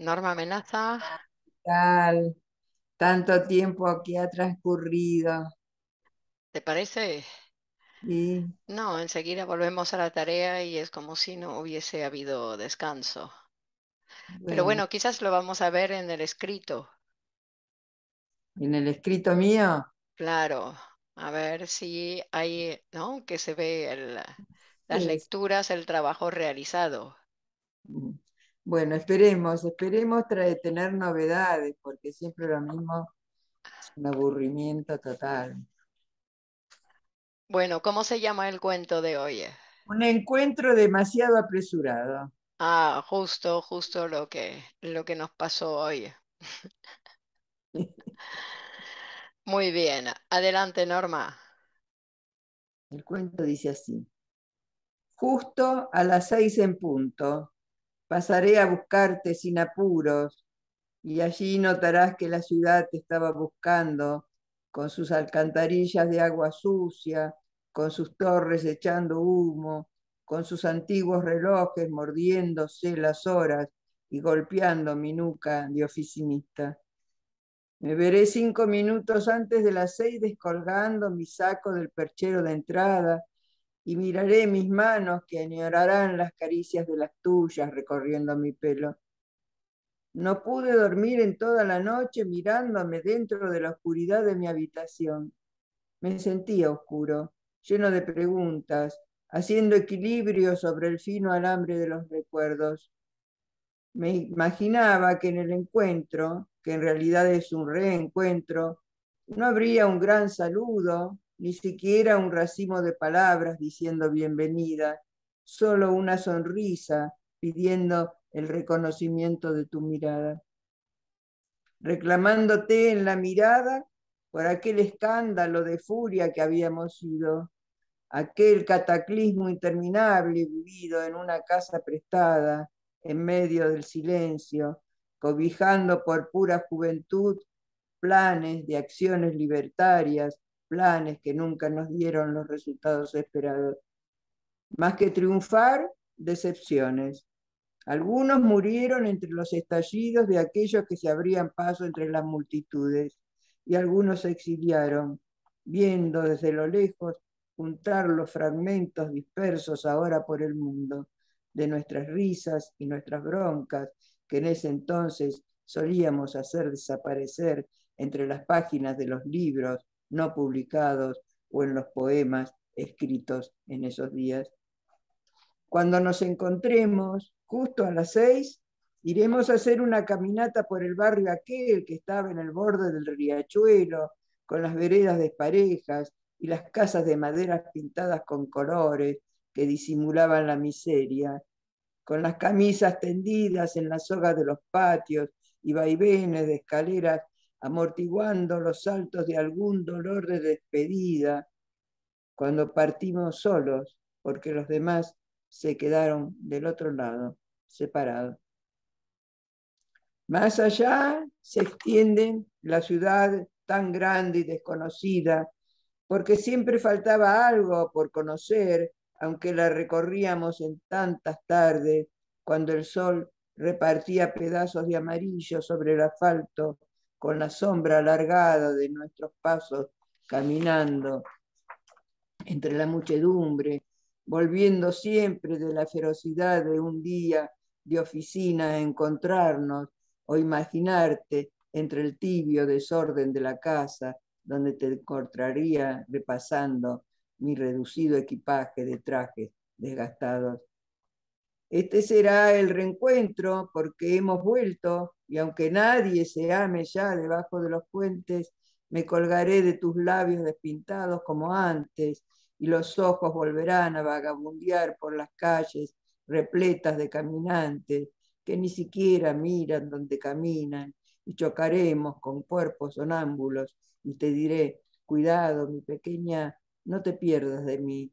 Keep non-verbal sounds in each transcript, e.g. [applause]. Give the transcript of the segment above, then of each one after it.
Norma ¿Qué Tal, tanto tiempo que ha transcurrido. ¿Te parece? Sí. No, enseguida volvemos a la tarea y es como si no hubiese habido descanso. Pero bueno, quizás lo vamos a ver en el escrito. ¿En el escrito mío? Claro, a ver si hay, ¿no? Que se ve las lecturas, el trabajo realizado. Mm. Bueno, esperemos, esperemos tener novedades, porque siempre lo mismo es un aburrimiento total. Bueno, ¿cómo se llama el cuento de hoy? Un encuentro demasiado apresurado. Ah, justo, justo lo que, lo que nos pasó hoy. [laughs] Muy bien, adelante Norma. El cuento dice así. Justo a las seis en punto, Pasaré a buscarte sin apuros, y allí notarás que la ciudad te estaba buscando, con sus alcantarillas de agua sucia, con sus torres echando humo, con sus antiguos relojes mordiéndose las horas y golpeando mi nuca de oficinista. Me veré cinco minutos antes de las seis descolgando mi saco del perchero de entrada y miraré mis manos que añorarán las caricias de las tuyas recorriendo mi pelo. No pude dormir en toda la noche mirándome dentro de la oscuridad de mi habitación. Me sentía oscuro, lleno de preguntas, haciendo equilibrio sobre el fino alambre de los recuerdos. Me imaginaba que en el encuentro, que en realidad es un reencuentro, no habría un gran saludo, ni siquiera un racimo de palabras diciendo bienvenida, solo una sonrisa pidiendo el reconocimiento de tu mirada. Reclamándote en la mirada por aquel escándalo de furia que habíamos sido, aquel cataclismo interminable vivido en una casa prestada, en medio del silencio, cobijando por pura juventud planes de acciones libertarias planes que nunca nos dieron los resultados esperados. Más que triunfar, decepciones. Algunos murieron entre los estallidos de aquellos que se abrían paso entre las multitudes y algunos se exiliaron, viendo desde lo lejos juntar los fragmentos dispersos ahora por el mundo de nuestras risas y nuestras broncas que en ese entonces solíamos hacer desaparecer entre las páginas de los libros no publicados o en los poemas escritos en esos días. Cuando nos encontremos, justo a las seis, iremos a hacer una caminata por el barrio aquel que estaba en el borde del riachuelo, con las veredas desparejas y las casas de madera pintadas con colores que disimulaban la miseria, con las camisas tendidas en las soga de los patios y vaivenes de escaleras amortiguando los saltos de algún dolor de despedida cuando partimos solos, porque los demás se quedaron del otro lado, separados. Más allá se extiende la ciudad tan grande y desconocida, porque siempre faltaba algo por conocer, aunque la recorríamos en tantas tardes, cuando el sol repartía pedazos de amarillo sobre el asfalto con la sombra alargada de nuestros pasos caminando entre la muchedumbre, volviendo siempre de la ferocidad de un día de oficina a encontrarnos o imaginarte entre el tibio desorden de la casa donde te encontraría repasando mi reducido equipaje de trajes desgastados este será el reencuentro porque hemos vuelto y aunque nadie se ame ya debajo de los puentes, me colgaré de tus labios despintados como antes y los ojos volverán a vagabundear por las calles repletas de caminantes que ni siquiera miran donde caminan y chocaremos con cuerpos sonámbulos y te diré, cuidado mi pequeña, no te pierdas de mí.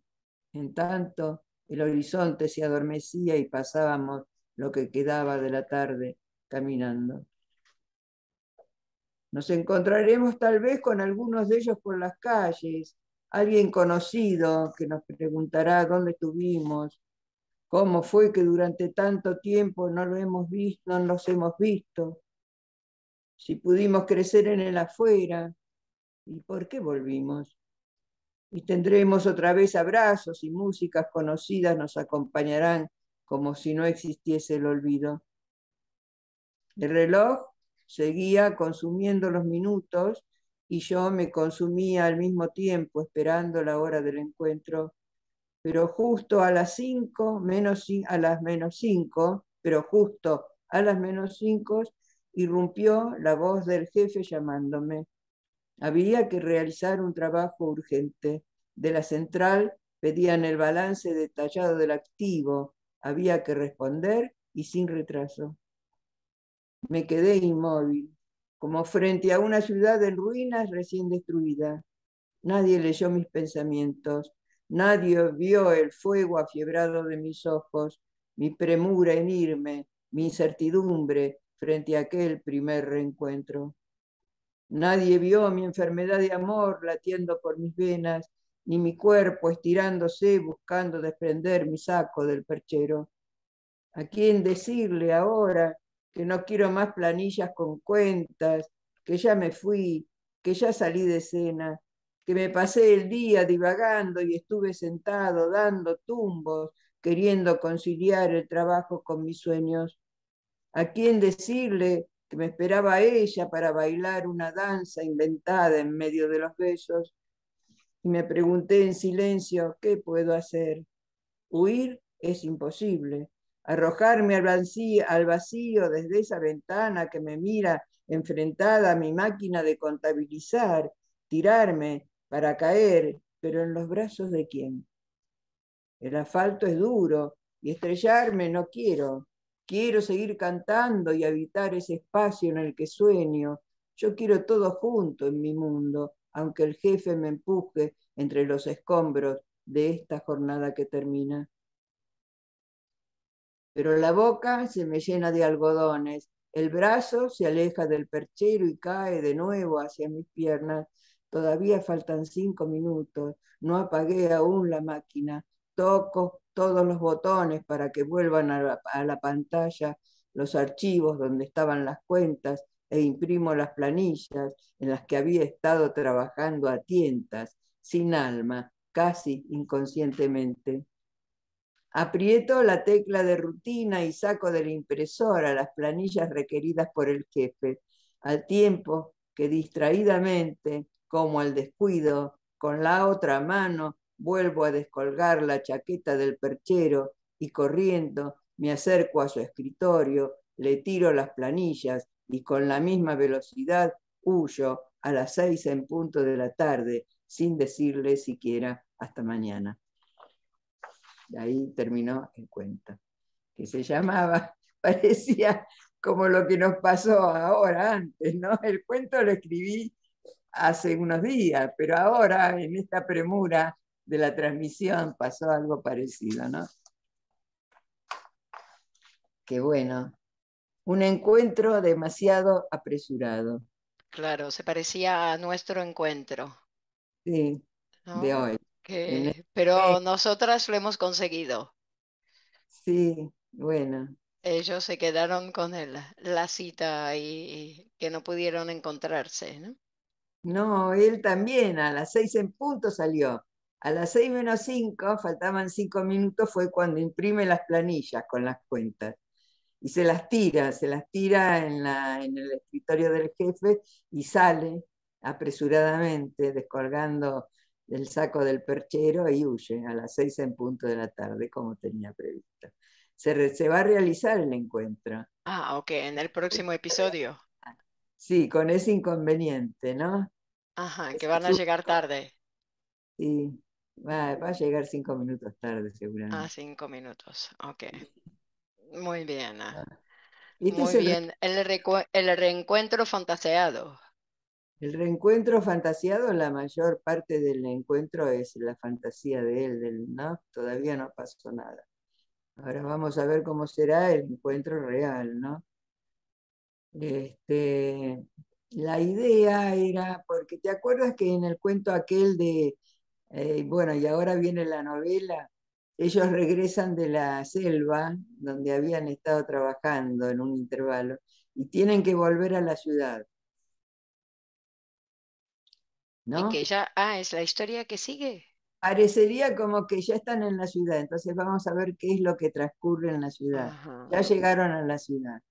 En tanto, el horizonte se adormecía y pasábamos lo que quedaba de la tarde caminando. Nos encontraremos tal vez con algunos de ellos por las calles, alguien conocido que nos preguntará dónde estuvimos, cómo fue que durante tanto tiempo no, lo hemos visto, no los hemos visto, si pudimos crecer en el afuera y por qué volvimos y tendremos otra vez abrazos y músicas conocidas nos acompañarán como si no existiese el olvido. El reloj seguía consumiendo los minutos y yo me consumía al mismo tiempo esperando la hora del encuentro. Pero justo a las cinco, menos, a las menos cinco, pero justo a las menos cinco, irrumpió la voz del jefe llamándome. Había que realizar un trabajo urgente. De la central pedían el balance detallado del activo. Había que responder y sin retraso. Me quedé inmóvil, como frente a una ciudad en ruinas recién destruida. Nadie leyó mis pensamientos. Nadie vio el fuego afiebrado de mis ojos, mi premura en irme, mi incertidumbre frente a aquel primer reencuentro. Nadie vio mi enfermedad de amor latiendo por mis venas, ni mi cuerpo estirándose buscando desprender mi saco del perchero. ¿A quién decirle ahora que no quiero más planillas con cuentas, que ya me fui, que ya salí de cena, que me pasé el día divagando y estuve sentado dando tumbos, queriendo conciliar el trabajo con mis sueños? ¿A quién decirle que me esperaba ella para bailar una danza inventada en medio de los besos, y me pregunté en silencio, ¿qué puedo hacer? Huir es imposible. Arrojarme al vacío, al vacío desde esa ventana que me mira enfrentada a mi máquina de contabilizar, tirarme para caer, pero en los brazos de quién. El asfalto es duro y estrellarme no quiero, Quiero seguir cantando y habitar ese espacio en el que sueño. Yo quiero todo junto en mi mundo, aunque el jefe me empuje entre los escombros de esta jornada que termina. Pero la boca se me llena de algodones, el brazo se aleja del perchero y cae de nuevo hacia mis piernas. Todavía faltan cinco minutos, no apagué aún la máquina. Toco, todos los botones para que vuelvan a la, pantalla los archivos donde estaban las cuentas e imprimo las planillas en las que había estado trabajando a tientas, sin alma, casi inconscientemente. Aprieto la tecla de rutina y saco de la impresora las planillas requeridas por el jefe, al tiempo que distraídamente, como al descuido, con la otra mano vuelvo a descolgar la chaqueta del perchero y corriendo me acerco a su escritorio, le tiro las planillas y con la misma velocidad huyo a las seis en punto de la tarde, sin decirle siquiera hasta mañana. Y ahí terminó el cuento, que se llamaba, [laughs] parecía como lo que nos pasó ahora antes, ¿no? El cuento lo escribí hace unos días, pero ahora en esta premura de la transmisión pasó algo parecido, ¿no? Qué bueno. Un encuentro demasiado apresurado. Claro, se parecía a nuestro encuentro. Sí, de hoy. Pero nosotras lo hemos conseguido. Sí, bueno. Ellos se quedaron con la cita y, y que no pudieron encontrarse, ¿no? No, él también a las seis en punto salió. A las 6 menos 5, faltaban cinco minutos, fue cuando imprime las planillas con las cuentas. Y se las tira, se las tira en, la, en el escritorio del jefe y sale apresuradamente, descolgando el saco del perchero y huye a las seis en punto de la tarde, como tenía previsto. Se, se va a realizar el encuentro. Ah, ok, en el próximo episodio. Sí, con ese inconveniente, ¿no? Ajá, que van a llegar tarde. Sí. Va, a llegar cinco minutos tarde, ah, seguramente. Ah, cinco minutos, ok. Muy bien. Ah. Ah. Este Muy bien. El, reencuentro fantaseado. El reencuentro fantaseado, la mayor parte del encuentro es la fantasía de él, ¿no? Todavía no pasó nada. Ahora vamos a ver cómo será el encuentro real, ¿no? Este, la idea era, porque te acuerdas que en el cuento aquel de eh, bueno, y ahora viene la novela. Ellos regresan de la selva donde habían estado trabajando en un intervalo y tienen que volver a la ciudad. ¿No? que ya, ah, es la historia que sigue. Parecería como que ya están en la ciudad, entonces vamos a ver qué es lo que transcurre en la ciudad. Ya llegaron a la ciudad.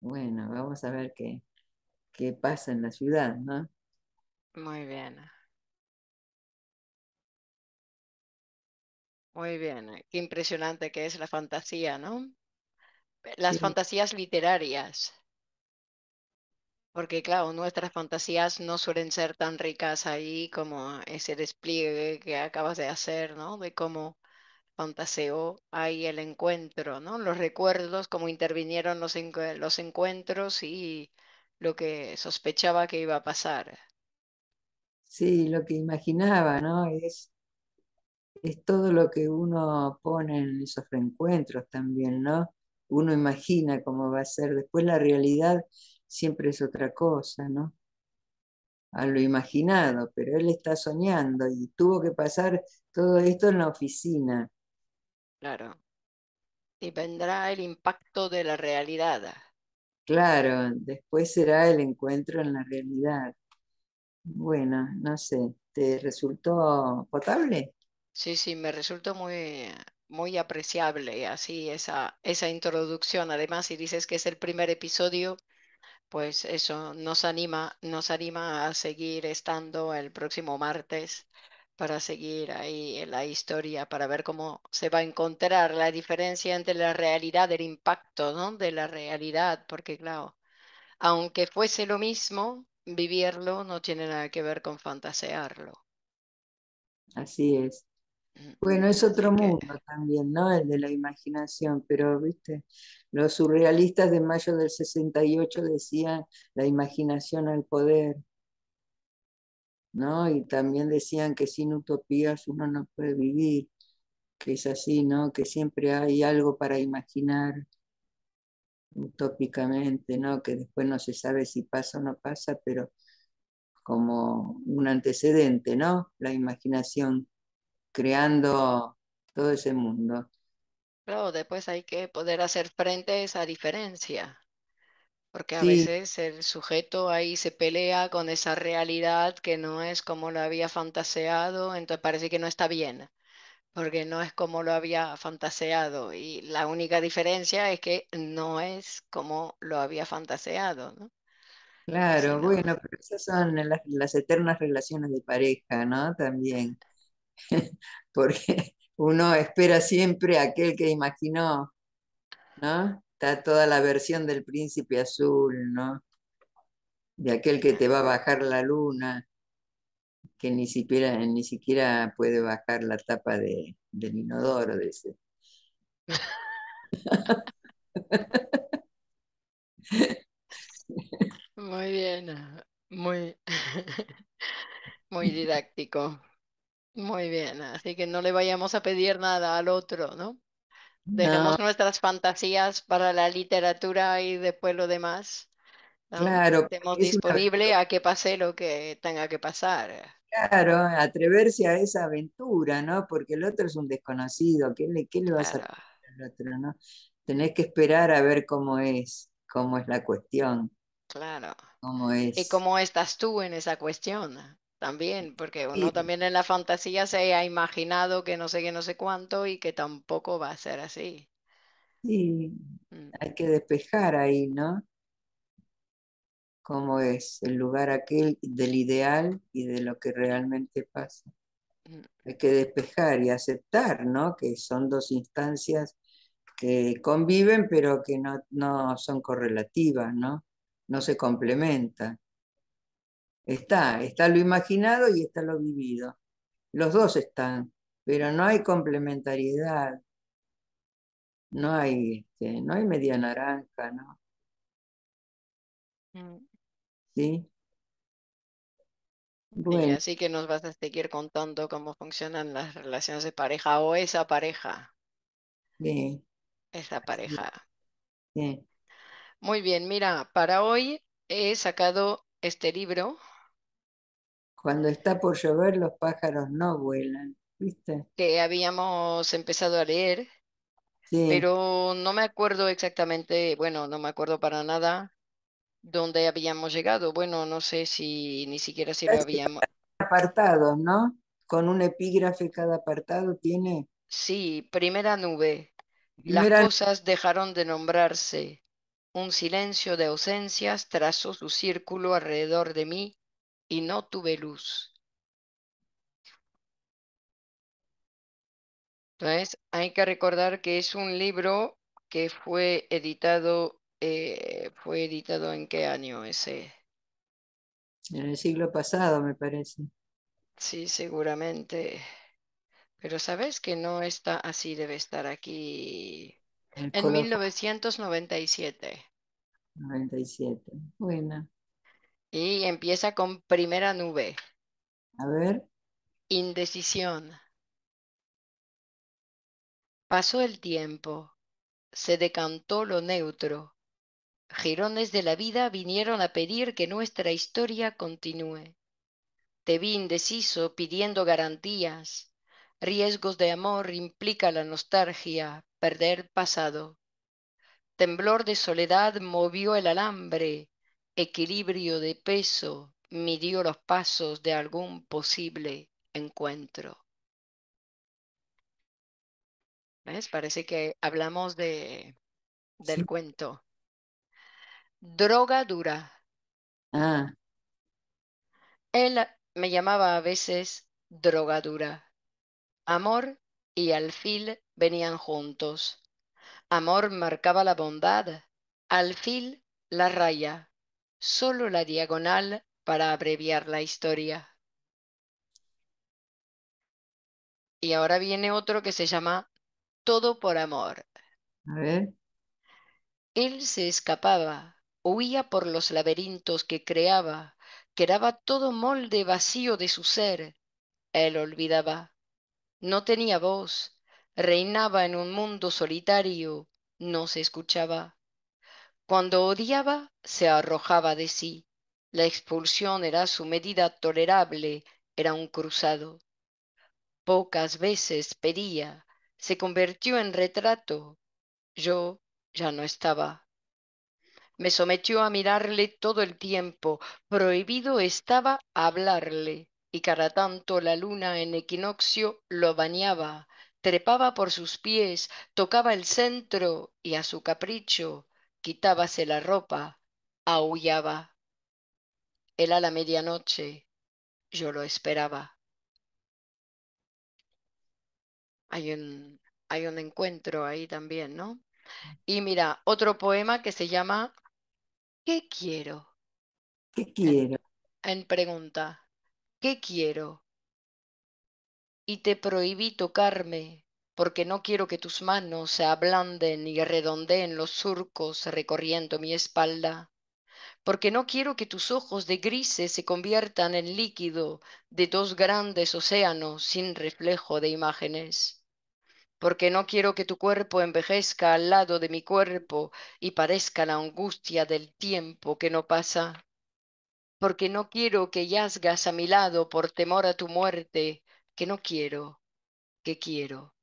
Bueno, vamos a ver qué, qué pasa en la ciudad, ¿no? Muy bien, muy bien. Eh, qué impresionante que es la fantasía, ¿no? Las fantasías literarias, porque claro, nuestras fantasías no suelen ser tan ricas ahí como ese despliegue que acabas de hacer, ¿no? De cómo fantaseó ahí el encuentro, ¿no? Los recuerdos, cómo intervinieron los encuentros y lo que sospechaba que iba a pasar. Sí, lo que imaginaba, ¿no? Es, es todo lo que uno pone en esos reencuentros también, ¿no? Uno imagina cómo va a ser. Después la realidad siempre es otra cosa, ¿no? A lo imaginado, pero él está soñando y tuvo que pasar todo esto en la oficina. Claro. Y vendrá el impacto de la realidad. Claro, después será el encuentro en la realidad. Bueno, no sé, ¿te resultó potable? Sí, sí, me resultó muy, muy apreciable así esa, esa introducción. Además, si dices que es el primer episodio, pues eso nos anima, nos anima a seguir estando el próximo martes para seguir ahí en la historia, para ver cómo se va a encontrar la diferencia entre la realidad, el impacto ¿no? de la realidad, porque claro, aunque fuese lo mismo, vivirlo no tiene nada que ver con fantasearlo. Así es. Bueno, es otro mundo también, ¿no? El de la imaginación, pero, viste, los surrealistas de mayo del 68 decían la imaginación al poder, ¿no? Y también decían que sin utopías uno no puede vivir, que es así, ¿no? Que siempre hay algo para imaginar, utópicamente, ¿no? que después no se sabe si pasa o no pasa, pero como un antecedente, ¿no? La imaginación creando todo ese mundo. Pero después hay que poder hacer frente a esa diferencia, porque a veces el sujeto ahí se pelea con esa realidad que no es como lo había fantaseado, entonces parece que no está bien porque no es como lo había fantaseado y la única diferencia es que no es como lo había fantaseado. Claro, bueno, pero esas son las, eternas relaciones de pareja, ¿no? También, [laughs] porque uno espera siempre aquel que imaginó, ¿no? Está toda la versión del príncipe azul, ¿no? De aquel que te va a bajar la luna que ni siquiera, ni siquiera puede bajar la tapa de, del inodoro de Muy bien, ah, muy, [laughs] muy didáctico. Muy bien, así que no le vayamos a pedir nada al otro, ¿no? Dejemos nuestras fantasías para la literatura y después lo demás. Claro. Estemos disponibles a que pase lo que tenga que pasar. Claro, atreverse a esa aventura, ¿no? Porque el otro es un desconocido, ¿qué le, vas a hacer al otro, no? Tenés que esperar a ver cómo es, cómo es la cuestión. Claro. Cómo es. Y cómo estás tú en esa cuestión también, porque uno también en la fantasía se ha imaginado que no sé qué, no sé cuánto y que tampoco va a ser así. Sí, mm. hay que despejar ahí, ¿no? cómo es el lugar aquel del ideal y de lo que realmente pasa. Mm. Hay que despejar y aceptar, ¿no? Que son dos instancias que conviven pero que no, son correlativas, ¿no? No se complementan. Está, está lo imaginado y está lo vivido. Los dos están, pero no hay complementariedad. No hay, este, no hay media naranja, ¿no? Mm. Sí. así que nos vas a seguir contando cómo funcionan las relaciones de pareja o esa pareja. Bien. Esa pareja. Bien. Muy bien, mira, para hoy he sacado este libro. Cuando está por llover los pájaros no vuelan, ¿viste? Que habíamos empezado a leer, sí. pero no me acuerdo exactamente, bueno, no me acuerdo para nada donde habíamos llegado. Bueno, no sé si ni siquiera si lo habíamos. Apartado, ¿no? Con un epígrafe cada apartado tiene. Sí, primera nube. Las cosas dejaron de nombrarse. Un silencio de ausencias trazó su círculo alrededor de mí y no tuve luz. Entonces, hay que recordar que es un libro que fue editado eh, fue editado en qué año ese? En el siglo pasado, me parece. Sí, seguramente. Pero sabes que no está así, debe estar aquí. en 1997. 97, buena. Y empieza con primera nube. A ver. Indecisión. Pasó el tiempo. Se decantó lo neutro. Girones de la vida vinieron a pedir que nuestra historia continúe. Te vi indeciso pidiendo garantías. Riesgos de amor implica la nostalgia, perder pasado. Temblor de soledad movió el alambre, equilibrio de peso midió los pasos de algún posible encuentro. ¿Ves? Parece que hablamos de, del cuento droga dura. Ah. Él me llamaba a veces DROGADURA Amor y alfil venían juntos. Amor marcaba la bondad, alfil la raya, solo la diagonal para abreviar la historia. Y ahora viene otro que se llama Todo por Amor. A ver. Él se escapaba huía por los laberintos que creaba, quedaba todo molde vacío de su ser. Él olvidaba. No tenía voz, reinaba en un mundo solitario, no se escuchaba. Cuando odiaba, se arrojaba de sí. La expulsión era su medida tolerable, era un cruzado. Pocas veces pedía, se convirtió en retrato. Yo ya no estaba. Me sometió a mirarle todo el tiempo, prohibido estaba hablarle, y cada tanto la luna en equinoccio lo bañaba, trepaba por sus pies, tocaba el centro y a su capricho quitábase la ropa, aullaba. Él a la medianoche, yo lo esperaba. Hay un, hay un encuentro ahí también, ¿no? Mm. Y mira, otro poema que se llama ¿Qué quiero? ¿Qué quiero? En, pregunta, ¿qué quiero? Y te prohibí tocarme, porque no quiero que tus manos se ablanden y redondeen los surcos recorriendo mi espalda, porque no quiero que tus ojos de grises se conviertan en líquido de dos grandes océanos sin reflejo de imágenes porque no quiero que tu cuerpo envejezca al lado de mi cuerpo y parezca la angustia del tiempo que no pasa, porque no quiero que yazgas a mi lado por temor a tu muerte, que no quiero, que quiero.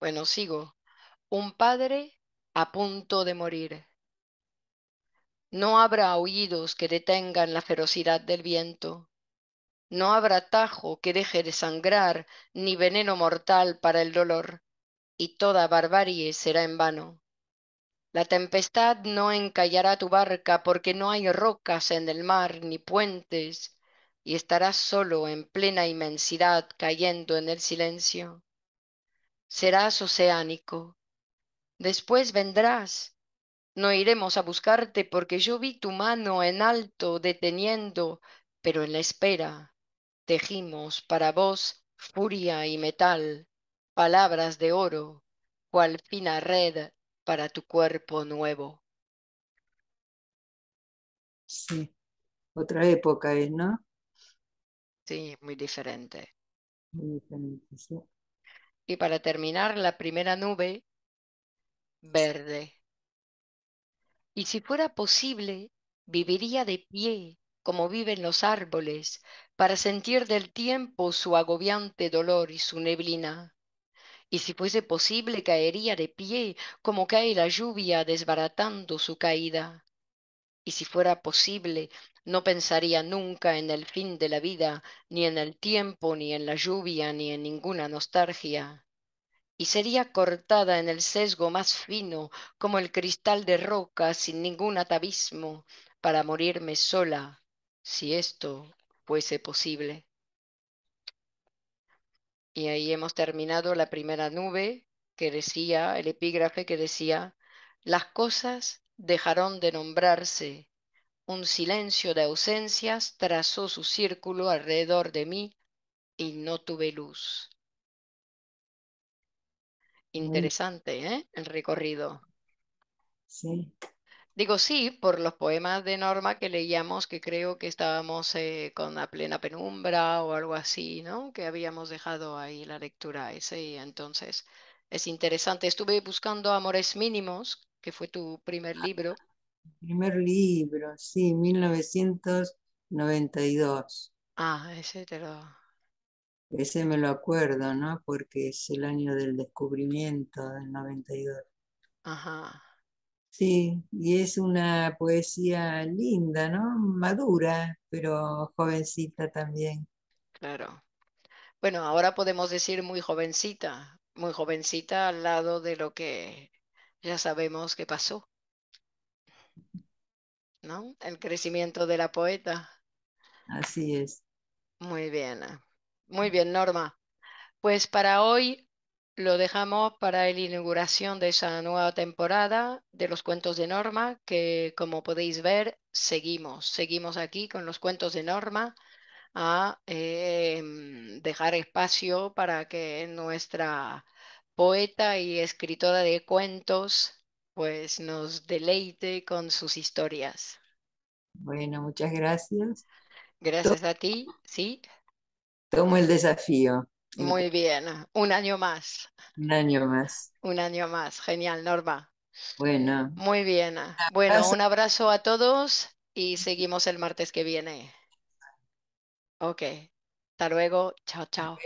Bueno, sigo. Un padre a punto de morir. No habrá oídos que detengan la ferocidad del viento no habrá tajo que deje de sangrar, ni veneno mortal para el dolor, y toda barbarie será en vano. La tempestad no encallará tu barca porque no hay rocas en el mar ni puentes, y estarás solo en plena inmensidad cayendo en el silencio. Serás oceánico. Después vendrás. No iremos a buscarte porque yo vi tu mano en alto deteniendo, pero en la espera Tejimos para vos furia y metal, palabras de oro, cual fina red para tu cuerpo nuevo. Sí, otra época es, ¿no? Sí, muy diferente. Muy diferente, sí. Y para terminar, la primera nube, verde. Y si fuera posible, viviría de pie, como viven los árboles, para sentir del tiempo su agobiante dolor y su neblina. Y si fuese posible caería de pie como cae la lluvia desbaratando su caída. Y si fuera posible, no pensaría nunca en el fin de la vida, ni en el tiempo, ni en la lluvia, ni en ninguna nostalgia. Y sería cortada en el sesgo más fino, como el cristal de roca, sin ningún atavismo, para morirme sola, si esto fuese posible. Y ahí hemos terminado la primera nube que decía, el epígrafe que decía, las cosas dejaron de nombrarse. Un silencio de ausencias trazó su círculo alrededor de mí y no tuve luz. Interesante, ¿eh? El recorrido. Sí. Digo sí, por los poemas de Norma que leíamos, que creo que estábamos eh, con la plena penumbra o algo así, ¿no? Que habíamos dejado ahí la lectura ese, y entonces es interesante. Estuve buscando Amores Mínimos, que fue tu primer ah, libro. Primer libro, sí, 1992. Ah, ese te lo... Ese me lo acuerdo, ¿no? Porque es el año del descubrimiento del 92. Ajá. Sí, y es una poesía linda, ¿no? Madura, pero jovencita también. Claro. Bueno, ahora podemos decir muy jovencita, muy jovencita al lado de lo que ya sabemos que pasó. ¿No? El crecimiento de la poeta. Así es. Muy bien, ah, muy bien, Norma. Pues para hoy lo dejamos para la inauguración de esa nueva temporada de los cuentos de Norma, que como podéis ver, seguimos, seguimos aquí con los cuentos de Norma a em, dejar espacio para que nuestra poeta y escritora de cuentos pues nos deleite con sus historias. Bueno, muchas gracias. Gracias a ti, sí. Tomo el desafío. Muy bien, un año más. Un año más. Un año más, genial, Norma. Bueno. Muy bien. Bueno, un abrazo a todos y seguimos el martes que viene. Ok, hasta luego, chao, chao.